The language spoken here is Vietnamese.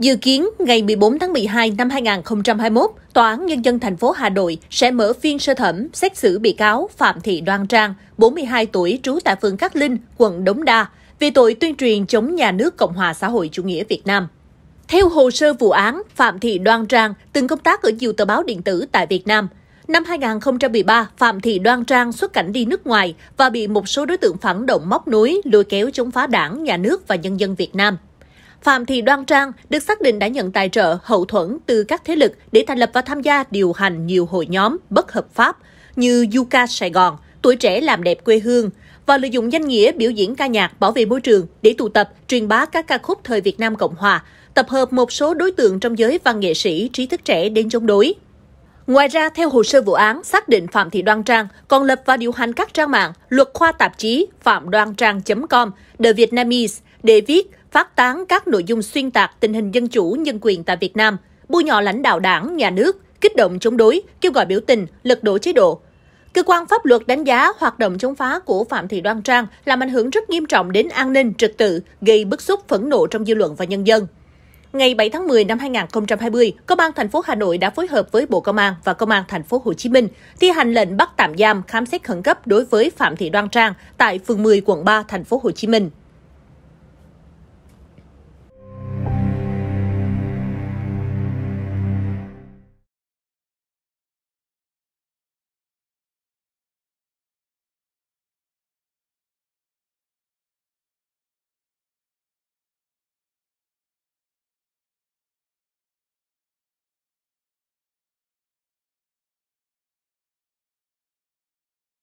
Dự kiến ngày 14 tháng 12 năm 2021, Tòa án Nhân dân thành phố Hà Nội sẽ mở phiên sơ thẩm xét xử bị cáo Phạm Thị Đoan Trang, 42 tuổi, trú tại phường Cát Linh, quận Đống Đa, vì tội tuyên truyền chống nhà nước Cộng hòa xã hội chủ nghĩa Việt Nam. Theo hồ sơ vụ án, Phạm Thị Đoan Trang từng công tác ở nhiều tờ báo điện tử tại Việt Nam. Năm 2013, Phạm Thị Đoan Trang xuất cảnh đi nước ngoài và bị một số đối tượng phản động móc nối lôi kéo chống phá đảng, nhà nước và nhân dân Việt Nam. Phạm Thị Đoan Trang được xác định đã nhận tài trợ hậu thuẫn từ các thế lực để thành lập và tham gia điều hành nhiều hội nhóm bất hợp pháp như Yuka Sài Gòn, Tuổi trẻ làm đẹp quê hương và lợi dụng danh nghĩa biểu diễn ca nhạc bảo vệ môi trường để tụ tập, truyền bá các ca khúc thời Việt Nam Cộng Hòa, tập hợp một số đối tượng trong giới văn nghệ sĩ trí thức trẻ đến chống đối. Ngoài ra, theo hồ sơ vụ án, xác định Phạm Thị Đoan Trang còn lập và điều hành các trang mạng luật khoa tạp chí phạmdoantrang com The Vietnamese để viết, phát tán các nội dung xuyên tạc tình hình dân chủ, nhân quyền tại Việt Nam, bôi nhọ lãnh đạo đảng, nhà nước, kích động chống đối, kêu gọi biểu tình, lật đổ chế độ. Cơ quan pháp luật đánh giá hoạt động chống phá của Phạm Thị Đoan Trang làm ảnh hưởng rất nghiêm trọng đến an ninh, trật tự, gây bức xúc phẫn nộ trong dư luận và nhân dân. Ngày 7 tháng 10 năm 2020, Công an thành phố Hà Nội đã phối hợp với Bộ Công an và Công an thành phố Hồ Chí Minh thi hành lệnh bắt tạm giam khám xét khẩn cấp đối với Phạm Thị Đoan Trang tại phường 10 quận 3 thành phố Hồ Chí Minh.